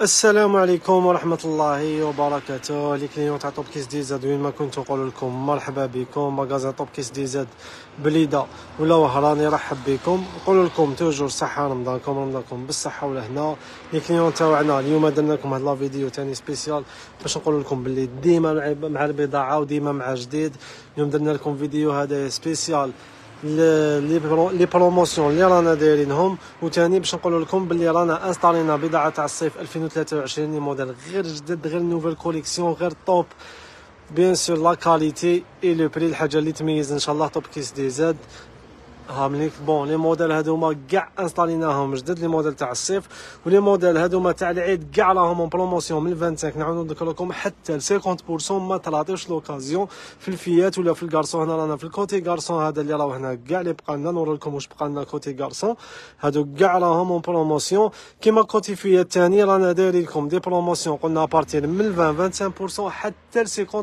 السلام عليكم ورحمة الله وبركاته لي كليون تاع كيس دي زاد وين ما كنت نقول لكم مرحبا بكم مغازا كيس دي زاد بليدة ولا وهران يرحب بكم نقول لكم توجور صحة رمضانكم رمضانكم بالصحة ولا لي كليون تاعنا اليوم درنا لكم هاد لا فيديو تاني سبيسيال باش نقول لكم بلي ديما مع البضاعة وديما مع جديد اليوم درنا لكم فيديو هذا سبيسيال لي بروموسيون اللي رانا دايرينهم وثاني باش نقول لكم باللي رانا انستالينا بضاعه تاع الصيف 2023 لي موديل غير جدد غير نوفيل كوليكسيون غير توب بيان سور لا كاليتي اي لو بري الحاجه اللي تميز ان شاء الله توب كيس دي زاد هامليك بون لي موديل هادوما كاع انستاليناهم جدد لي موديل تاع الصيف ولي موديل هادوما تاع العيد كاع راهم اون بروموسيون من 25 نعاودو نذكركم حتى ل 50% ما تلاطيش لوكازيون في الفيات ولا في الكارسون هنا رانا في الكوتي كارسون هذا اللي راه هنا كاع اللي بقى لنا نوري لكم واش بقى لنا كوتي كارسون هادو كاع راهم اون بروموسيون كيما كوتي فيات تاني رانا دايرين لكم دي بروموسيون قلنا ابارتير من 20 25% حتى ل 50%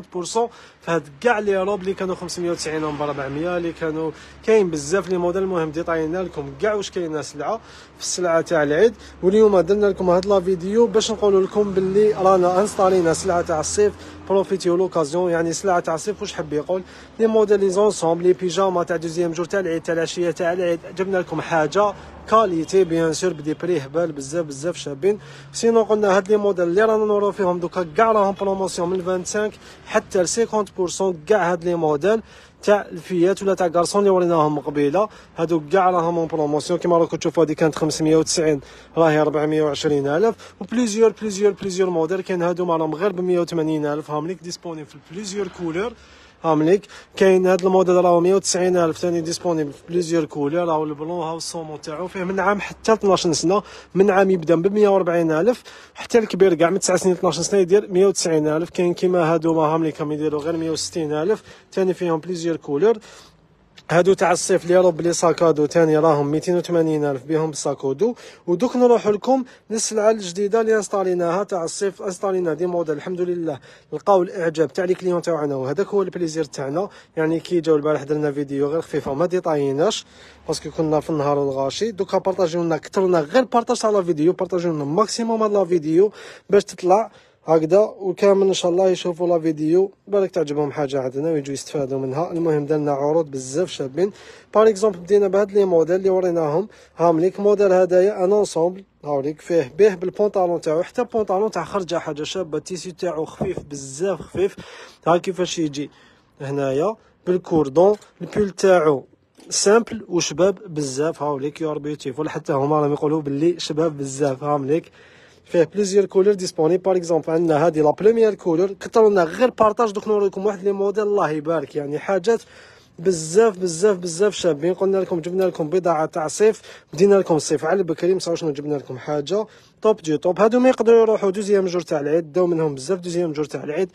في هاد كاع لي روب اللي كانوا 590 و 400 اللي كانوا كاين بزاف لي موديل المهم ديطاينا لكم كاع واش كاينه سلعه في السلعه تاع العيد واليوم درنا لكم هاد لا فيديو باش نقول لكم باللي رانا انستالينا سلعه تاع الصيف بروفيتي لوكازيون يعني سلعه تاع الصيف واش حب يقول لي موديل لي زونسومبل لي بيجاما تاع دوزيام جور تاع العيد تاع العشيه تاع العيد جبنا لكم حاجه كاليتي بيان سور بدي بري هبال بزاف بزاف شابين سينو قلنا هاد لي موديل اللي رانا نورو فيهم دوكا كاع راهم بروموسيون من 25 حتى ل 50% كاع هاد لي موديل تاع الفيات ولا تاع كارسون اللي وريناهم قبيله هادو كاع راهم اون بروموسيون كيما راكم تشوفوا هذه كانت 590 راهي 420000 وبليزيور بليزيور بليزيور موديل كاين هادو راهم غير ب 180000 هامليك ديسبونيبل في بليزيور كولور راهم كاين هذا الموديل راهو 190 الف ثاني ديسبونيبل في بليزيور كولور راهو البلون هاو الصومون تاعو فيه من عام حتى 12 سنه من عام يبدا ب 140 الف حتى الكبير كاع من 9 سنين 12 سنه يدير 190 الف كاين كيما هادو راهم ليك راهم يديروا غير 160 الف ثاني فيهم بليزيور كولور هادو تاع الصيف اللي رب بلي ساكادو تاني راهم ميتين وثمانين الف بيهم الساكودو ودوك نروح لكم للسلعه الجديده اللي انستاليناها تاع الصيف انستالينا دي موديل الحمد لله لقاو الاعجاب تاع لي كليون تاعنا وهداك هو البليزير تاعنا يعني كي جاو البارح درنا فيديو غير خفيفه ما ديطايناش باسكو كنا في النهار الغاشي دوكا بارطاجيو لنا كثرنا غير بارطاج تاع لا فيديو بارطاجيو لنا ماكسيموم هاد لا فيديو باش تطلع هكذا وكامل ان شاء الله يشوفوا لا فيديو بالك تعجبهم حاجه عندنا ويجوا يستفادوا منها المهم درنا عروض بزاف شابين باغ اكزومبل بدينا بهاد لي موديل اللي وريناهم هامليك موديل هدايا ان اونسومبل هاوليك فيه به بالبونطالون تاعو حتى البونطالون تاع خرجه حاجه شابه التيسيو تاعو خفيف بزاف خفيف ها كيفاش يجي هنايا بالكوردون البول تاعو سامبل وشباب بزاف هاوليك يور بيوتيفول حتى هما راهم يقولوا باللي شباب بزاف هامليك فيه بليزيور كولور ديسبوني باغ اكزومبل عندنا هذه لا بروميير كولور كثر لنا غير بارطاج دوك نوريكم واحد لي موديل الله يبارك يعني حاجات بزاف بزاف بزاف شابين قلنا لكم جبنا لكم بضاعه تاع صيف بدينا لكم الصيف على بكري ما شنو جبنا لكم حاجه توب دي توب هادو ما يقدروا يروحوا دوزيام جور تاع العيد داو منهم بزاف دوزيام جور تاع العيد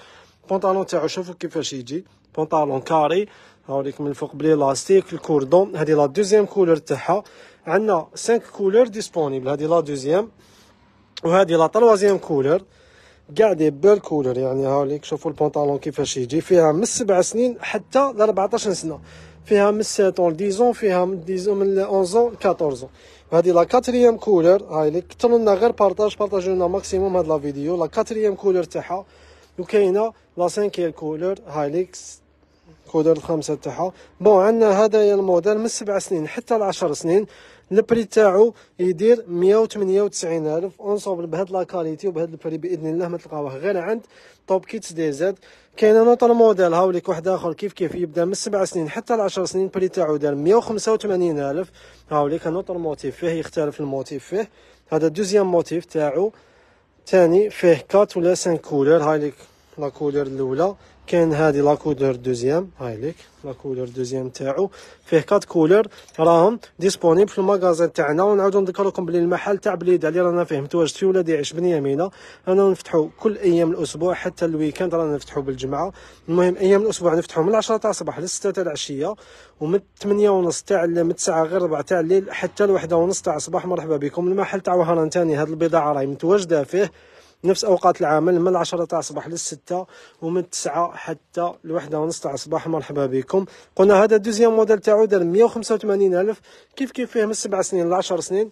بونطالون تاعو شوفوا كيفاش يجي بونطالون كاري هاوريكم من الفوق بلي لاستيك الكوردون هذه لا دوزيام كولور تاعها عندنا 5 كولور ديسبونيبل هذه لا دوزيام وهذه لا طروازيام كولر كاع دي كولر يعني هاوليك شوفوا البنطلون كيفاش يجي فيها من سبع سنين حتى ل 14 سنه فيها من 7 ل 10 فيها من 10 من 11 ل 14 هذه لا كاتريام كولر هاي اللي كثروا لنا غير بارطاج بارطاجيو لنا ماكسيموم هاد لا فيديو لا كاتريام كولر تاعها وكاينه لا سانكيام كولر هاي اللي كودر الخمسه تاعها بون عندنا هذايا الموديل من سبع سنين حتى ل 10 سنين البري تاعو يدير 198 الف اونصوبل بهاد لاكاليتي و وبهاد البري باذن الله ما تلقاوه غير عند توب كيتس دي زاد كاينه نوتر موديل هاوليك واحد اخر كيف كيف يبدا من سبع سنين حتى ل 10 سنين البري تاعو دار 185 الف هاوليك نوتر موتيف فيه يختلف الموتيف فيه هذا دوزيام موتيف تاعو ثاني فيه كات ولا سان كولور ليك لا كولور الاولى كاين هذه لا كولور دوزيام هاي ليك لا كولور دوزيام تاعو فيه كات كولور راهم ديسپونيبل في المغازين تاعنا ونعاودو نذكر لكم بلي المحل تاع بليد علي رانا فيه متواجد في ولادي عش بن يمينه رانا نفتحو كل ايام الاسبوع حتى الويكاند رانا نفتحو بالجمعه المهم ايام الاسبوع نفتحو من 10 تاع الصباح ل 6 تاع العشيه ومن 8 ونص تاع من 9 غير 4 تاع الليل حتى 1 ونص تاع الصباح مرحبا بكم المحل تاع وهران تاني هاد البضاعه راهي متواجده فيه نفس اوقات العمل من 10 تاع الصباح للستة ومن 9 حتى الوحدة ونص تاع الصباح مرحبا بكم قلنا هذا الدوزيام موديل تاعو دار 185 الف كيف كيف فيه من 7 سنين ل 10 سنين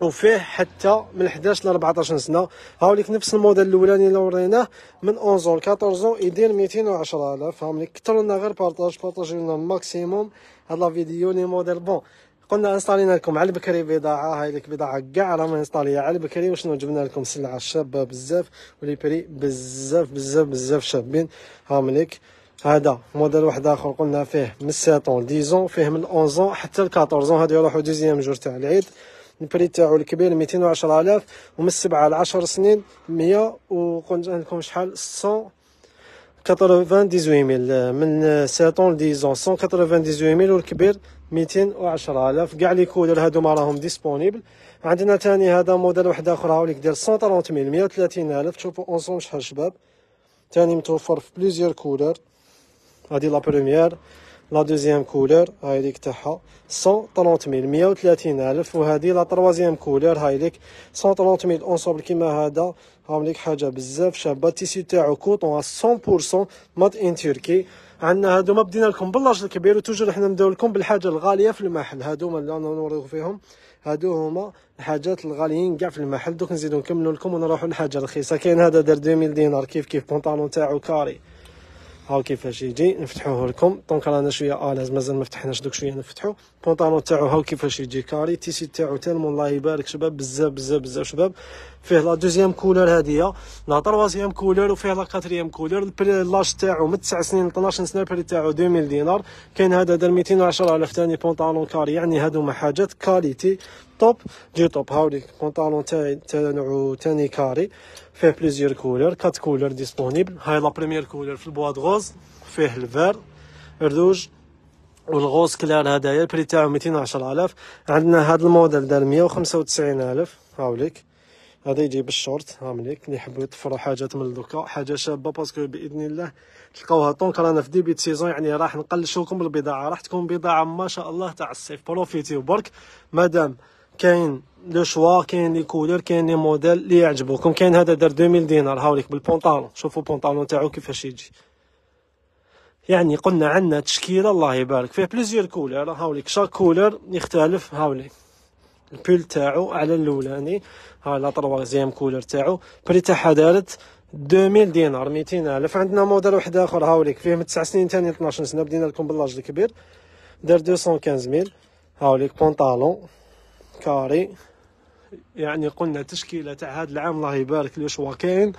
وفيه حتى من 11 ل 14 سنه هاوليك نفس الموديل الاولاني اللي وريناه من 11 ل 14 يدير 210 الف هاوليك كثر لنا غير بارطاج بارطاجي لنا الماكسيموم هاد لا فيديو لي موديل بون قلنا انستالينا لكم على البكري بضاعه هاي لك بضاعه كاع راهم انستاليه على البكري وشنو جبنا لكم سلعه شابه بزاف ولي بري بزاف بزاف بزاف شابين ها لك هذا موديل واحد اخر قلنا فيه من 7 10 فيه من 11 حتى ل 14 هذا يروحوا دوزيام جور تاع العيد البري تاعو الكبير 210000 ومن 7 ل 10 سنين 100 وقلنا لكم شحال 100 98000 من 7 ل 10 198000 والكبير 210000 كاع لي كولر هادو ما راهم ديسپونيبل عندنا ثاني هذا موديل واحد اخر هاو هاوليك ديال 130000 130000 تشوفوا اونصوم شحال شباب ثاني متوفر في بليزير كولر هادي لا بروميير لا دوزيام كولور هاي ليك تاعها 130000 130000 وهذه لا تروازيام كولور هاي ليك 130000 اونصوبل كيما هذا هاهم ليك حاجه بزاف شابه التيسيو تاعو كوطون 100% مات ان تركي عندنا هادو ما بدينا لكم باللاج الكبير وتوجور حنا نبداو لكم بالحاجه الغاليه في المحل هادو اللي نوريو فيهم هادو هما الحاجات الغاليين كاع في المحل دوك نزيدو نكملو لكم ونروحو لحاجه رخيصه كاين هذا دار 2000 دينار كيف كيف بونطالون تاعو كاري هاو كيفاش يجي نفتحوه لكم دونك رانا شويه الاز مازال ما فتحناش دوك شويه نفتحو البونطالون تاعو هاو كيفاش يجي كاري تيسي تاعو تالمون الله يبارك شباب بزاف بزاف بزاف شباب فيه لا دوزيام كولور هادية لا تروازيام كولور وفيه لا كاتريام كولور لاش تاعو من 9 سنين 12 سنه البري تاعو 2000 دينار كاين هذا دار 210000 ثاني بونطالون كاري يعني هادو حاجات كاليتي توب جي توب هاوليك بونطالون تاعي تاعو تاني كاري فيه بليزيور كولور كات كولور ديسپونيبل هاي لا بريمير كولور في البوا غوز فيه الفير الروج والغوز كلار هدايا البري تاعو ميتين الاف عندنا هاد الموديل دار الف هاوليك هذا يجي بالشورت ها مليك اللي يحبوا يطفروا حاجات من دوكا حاجه شابه باسكو باذن الله تلقاوها طونك رانا في ديبي سيزون يعني راح نقلش لكم البضاعه راح تكون بضاعه ما شاء الله تاع الصيف بروفيتيو برك مادام كاين لو شوا كاين لي كولور كاين لي موديل اللي يعجبوكم كاين هذا دار 2000 دينار هاوليك بالبونطالون شوفوا البونطالون تاعو كيفاش يجي يعني قلنا عندنا تشكيله الله يبارك فيه بليزيور كولور هاوليك شاك كولور يختلف هاوليك البول تاعو على الاولاني يعني ها لا تروازيام كولر تاعو بري تاعها دارت 2000 دينار 200 الف عندنا موديل واحد اخر هاوليك فيه من 9 سنين ثاني 12 سنه بدينا لكم باللاج الكبير دار 215000 هاوليك بونطالون كاري يعني قلنا تشكيله تاع هذا العام الله يبارك لي شوا كاين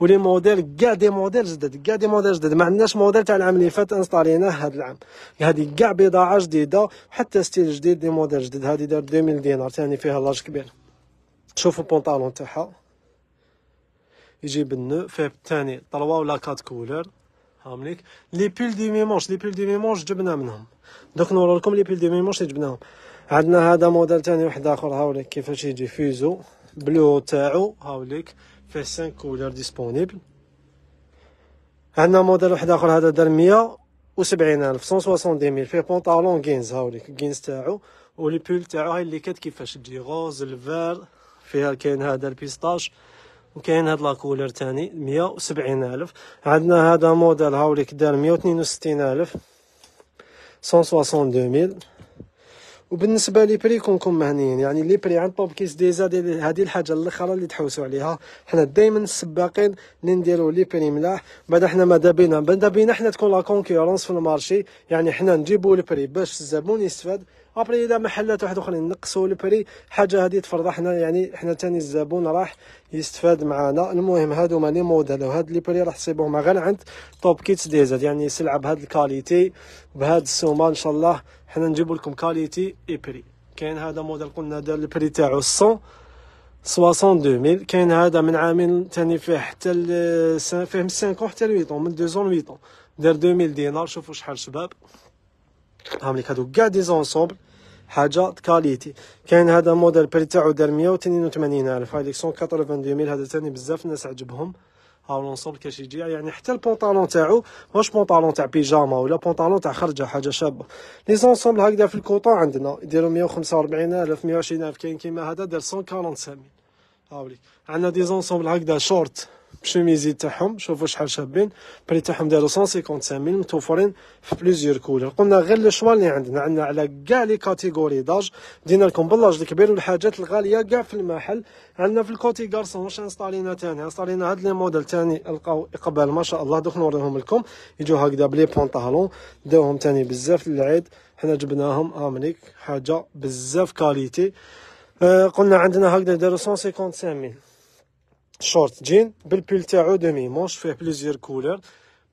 ولي موديل كاع دي موديل جدد كاع دي موديل جدد ما عندناش موديل تاع العام اللي فات انستاليناه هذا العام هذه كاع بضاعه جديده حتى ستيل جديد دي موديل جدد هذه دار 2000 دينار ثاني فيها لاج كبير شوفوا البونطالون تاعها يجي بالنو فيه الثاني 3 ولا 4 كولور هامليك لي بول دي ميمونش لي بول دي ميمونش جبنا منهم دوك نوريكم لي بول دي ميمونش جبناهم عندنا هذا موديل ثاني واحد اخر هاوليك كيفاش يجي فيزو بلو تاعو هاوليك فيه 5 كولور ديسپونيبل عندنا موديل واحد اخر هذا دار 170 الف 170 ميل فيه بونطالون جينز هاوليك جينز تاعو ولي بول تاعو هاي اللي كات كيفاش تجي غوز الفير فيها كاين هذا البيستاش وكاين هاد لاكولور تاني مية وسبعين الف عندنا هذا موديل هاوليك دار مية واتنين وستين الف سون سواسون دو ميل وبالنسبه لي بري كونكم مهنيين يعني لي بري عند كيس ديزا دي هذه الحاجه الاخرى اللي تحوسوا عليها حنا دائما السباقين اللي نديروا لي بري ملاح بعدا حنا ما دابينا ماذا بينا حنا تكون لا كونكورونس في المارشي يعني حنا نجيبوا بري باش الزبون يستفاد ابري الى محلات واحد اخرين نقصوا البري حاجه هذه تفرض حنا يعني حنا ثاني الزبون راح يستفاد معنا المهم هادو ما لي موديل وهاد لي بري راح تصيبوهم غير عند توب كيتس ديزاد يعني سلعه بهاد الكاليتي بهاد السومه ان شاء الله حنا نجيب لكم كاليتي اي بري كاين هذا موديل قلنا دار البري تاعو 100 62000 كاين هذا من عامين ثاني فيه حتى فيه من 50 حتى ل 8 من 2 8 دار 2000 دينار شوفوا شحال شباب هم لك هادو كاع دي حاجه كاليتي كاين هذا موديل بري تاعو دار ميه وتنين وتمانين الف دو ميل هذا تاني بزاف الناس عجبهم هاو لونسومبل كاش يجي يعني حتى البونطالون تاعو ماش بونطالون تاع بيجاما ولا بونطالون تاع خرجه حاجه شابه لي زونسومبل هكذا في الكوطون عندنا يديرو ميه وخمسة وربعين الف ميه وعشرين الف كاين كيما هذا دار 145000 هاوليك عندنا دي زونسومبل هكذا شورت الشميزي تاعهم شوفوا شحال شابين بري تاعهم داروا 155000 متوفرين في بليزيور كولور قلنا غير لو شوال اللي عندنا عندنا على كاع لي كاتيجوري داج دينا لكم باللاج الكبير والحاجات الغاليه كاع في المحل عندنا في الكوتي كارسون واش انستالينا تاني انستالينا هاد لي موديل تاني لقاو اقبال ما شاء الله دوك نوريهم لكم يجوا هكذا بلي بونطالون داوهم تاني بزاف للعيد حنا جبناهم امريك حاجه بزاف كاليتي آه، قلنا عندنا هكذا داروا 155000 شورت جين بالبول تاعو دو ميمونش فيه بليزيور كولور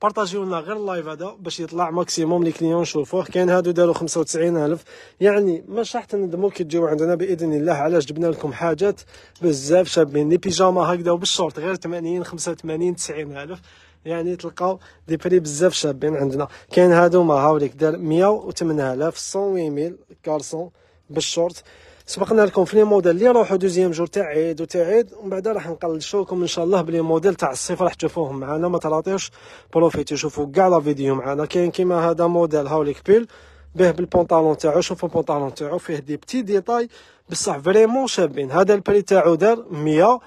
بارطاجيو لنا غير اللايف هذا باش يطلع ماكسيموم لي كليون يشوفوه كاين هادو داروا 95000 يعني مش راح تندمو كي تجيو عندنا باذن الله علاش جبنا لكم حاجات بزاف شابين لي بيجاما هكذا وبالشورت غير 80 85 90000 يعني تلقاو دي بري بزاف شابين عندنا كاين هادو ما هاوليك دار 108000 100 ويميل كارسون بالشورت سبقنا لكم في لي موديل اللي يروحوا دوزيام جور تاع عيد وتاع عيد ومن بعد راح نقلشوا لكم ان شاء الله بلي موديل تاع الصيف راح تشوفوهم معنا ما تلاطيوش بروفيتي شوفوا كاع لا فيديو معنا كاين كيما هذا موديل هاوليك بيل به بالبونطالون تاعو شوفوا البونطالون تاعو فيه دي بتي ديتاي بصح فريمون شابين هذا البري تاعو دار 100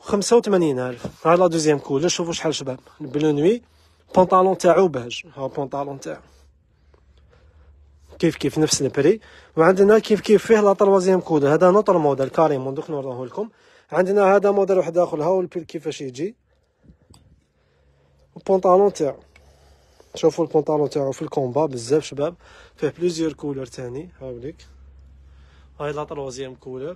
خمسة ألف ها لا دوزيام كولر شوفوا شحال شباب بلو نوي بونطالون تاعو بهج ها بونطالون تاعو كيف كيف نفس البري وعندنا كيف كيف فيه لا تروازيام كود هذا نوتر موديل كاريمون دوك نوريه لكم عندنا هذا موديل واحد اخر هاو البري كيفاش يجي البونطالون تاعو شوفوا البونطالون تاعو في الكومبا بزاف شباب فيه بليزيور كولور تاني هاوليك هاي لا تروازيام كولور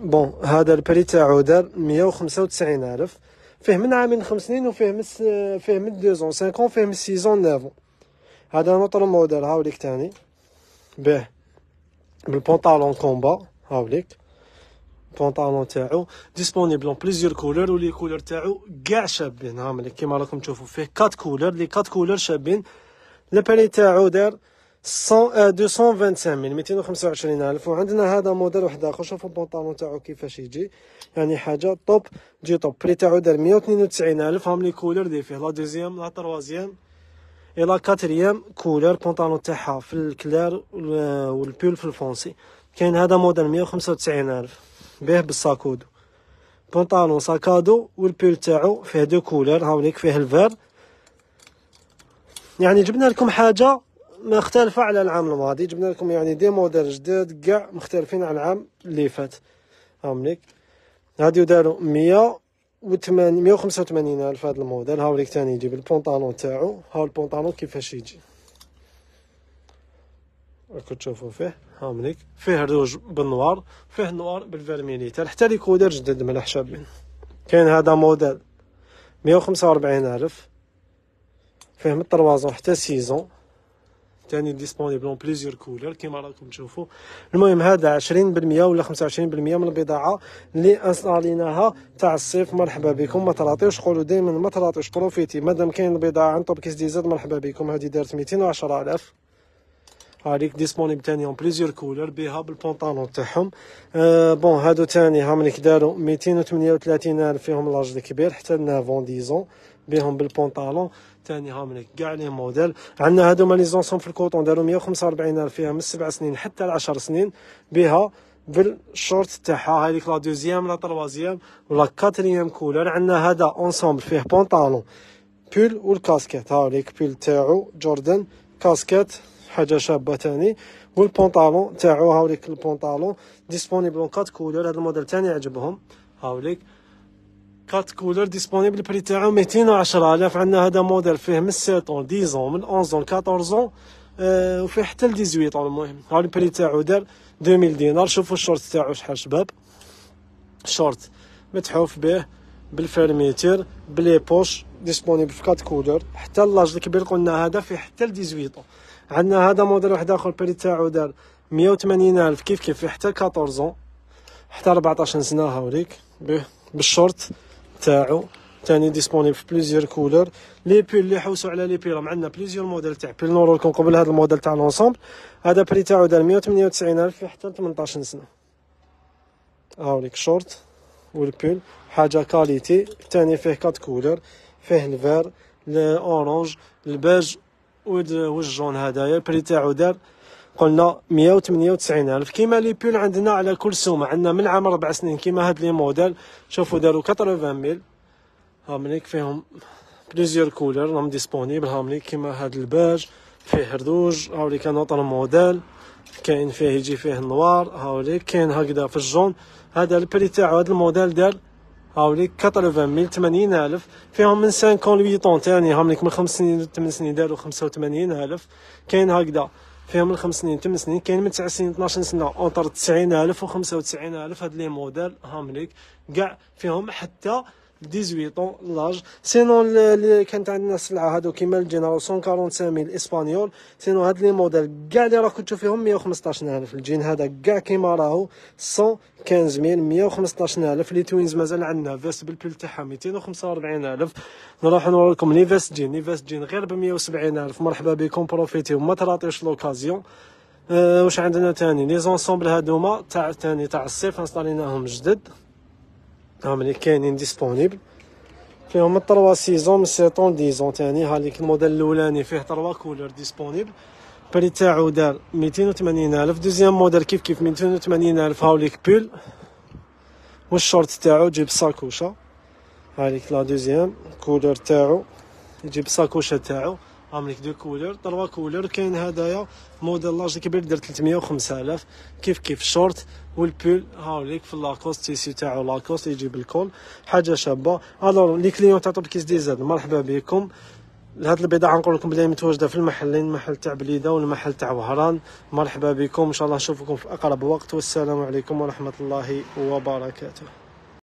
بون هذا البري تاعو دار 195000 الف فيه من عامين خمس سنين وفيه من فيه من دوزون سانكون فيه من سيزون نافون هذا المطر موديل هاوليك تاني به بالبونطالون كومبا هاوليك البونطالون تاعو ديسبونيبل اون بليزيور كولور ولي كولور تاعو كاع شابين ملي كيما راكم تشوفوا فيه كات كولور لي كات كولور شابين لابالي تاعو دار 225 من 225 الف وعندنا هذا موديل واحد اخر شوفوا البونطالون تاعو كيفاش يجي يعني حاجه توب جي توب بري تاعو دار 192 الف هام لي كولور لي فيه لا دوزيام لا تروازيام اي لا كاتريام كولور بونطالون تاعها في الكلار والبول في الفونسي كاين هذا موديل مية الف بيه بالساكودو بونطالون ساكادو والبول تاعو فيه دو كولور هاوليك فيه الفير يعني جبنا لكم حاجه مختلفه على العام الماضي جبنا لكم يعني دي موديل جداد كاع مختلفين على العام اللي فات هاوليك هادي دارو مية و مية ألف هذا الموديل هاو ليك تاني يجيب البونطالون تاعو هاو البونطالون كيفاش يجي راكو تشوفو فيه هامليك فيه روج بالنوار فيه نوار بالفيرميليتال حتى لي كودر جدد ملاح شابين كاين هذا موديل مية ألف فيه من طروازون حتى سيزون ثاني ديسبونيبل اون بليزيور كولور كيما راكم تشوفوا المهم هذا 20% ولا 25% من البضاعه اللي انصاليناها تاع الصيف مرحبا بكم ما تراطيوش قولوا دائما ما تراطيوش بروفيتي مادام كاين البضاعه عند طوب كيس ديزاد مرحبا بكم هذه دارت 210000 هاديك ديسبونيبل تاني اون بليزيور كولور بها بالبونطالون تاعهم أه بون هادو تاني هاملك داروا 238000 فيهم لاج الكبير حتى النافون ديزون بهم بالبونطالون ثاني مليك كاع لي موديل عندنا هادو لي زونسون في الكوطون داروا 145 الف فيها من سبع سنين حتى ل 10 سنين بها بالشورت تاعها هذيك لا دوزيام لا تروازيام ولا كاتريام كولر عندنا هذا اونسومبل فيه بونطالون بول والكاسكيت ها ليك بول تاعو جوردن كاسكيت حاجه شابه تاني والبونطالون تاعو هاوليك البونطالون ديسپونيبل كات كولور هذا الموديل تاني عجبهم هاوليك كات كولر ديسبونيبل بري تاعو الاف عندنا هذا موديل فيه من 7 اون 10 اون من 11 اون 14 اون أه وفيه حتى ل 18 المهم ها البري تاعو دار 2000 دينار شوفوا الشورت تاعو شحال شباب شورت متحوف به بالفيرميتير بلي بوش ديسبونيبل في كات كولر حتى لاج الكبير قلنا هذا فيه حتى ل 18 عندنا هذا موديل واحد اخر البري تاعو دار الف كيف كيف فيه حتى 14 اون حتى 14 سنه هاوليك به بالشورت تاعو ثاني ديسپونيبل في بليزيور كولور لي بيل اللي حوسوا على لي بيل عندنا بليزيور موديل تاع بيل نورو لكم قبل هذا الموديل تاع لونسومبل هذا بري تاعو دار 198000 حتى 18 سنه هاوليك شورت والبول حاجه كاليتي ثاني فيه كات كولور فيه الفير الاورانج الباج والجون هذايا بري تاعو دار قلنا 198 الف كيما لي بول عندنا على كل سومه عندنا من عام ربع سنين كيما هاد لي موديل شوفوا داروا 80 ميل هامليك فيهم بليزيور كولور راهم ديسبونيبل هامليك كيما هاد الباج فيه ردوج هاوليك نوطر موديل كاين فيه يجي فيه نوار هاوليك كاين هكذا في الجون هذا البري تاعو هاد الموديل دار هاوليك 80 ميل 80 الف فيهم من 5 ل 8 تاني هاوليك من 5 سنين ل 8 سنين داروا 85 الف كاين هكذا فيها من خمس سنين ثمان سنين كاين من تسع سنين 12 سنه اونتر 90000 و 95000 هاد لي موديل هامليك كاع فيهم حتى 18 ans لاج سينو اللي كانت عندنا السلعه هادو كيما الجينيرال 145000 الاسبانيول سينو هاد لي موديل كاع اللي راكم تشوفيهم 115000 الجين هذا كاع كيما راهو 115000 115000 لي توينز مازال عندنا فيست بالبيل تاعها 245000 نروح نوريكم لي فيست جين لي فيست جين غير ب 170000 مرحبا بكم بروفيتي ما تراطيوش لوكازيون أه واش عندنا تاني لي زونسومبل هادوما تاع تاني تاع الصيف انستاليناهم جدد هما اللي كاينين ديسبونيبل فيهم 3 سيزون من 7 10 تاني ليك الموديل الاولاني فيه 3 كولور ديسبونيبل بري تاعو دار 280 الف دوزيام موديل كيف كيف 280 الف ليك بول والشورت تاعو جيب ها ليك لا دوزيام كولور تاعو يجيب ساكوشا تاعو عاملك دو كولور تروا كولور كاين هدايا موديل لارج كبير دير 305000 كيف كيف شورت والبول هاوليك في لاكوست تيسي تاعو لاكوست يجيب الكل حاجه شابه الوغ لي كليون تاع دي زاد مرحبا بكم هاد البضاعه نقول لكم بلي متواجده في المحلين المحل تاع بليده والمحل تاع وهران مرحبا بكم ان شاء الله نشوفكم في اقرب وقت والسلام عليكم ورحمه الله وبركاته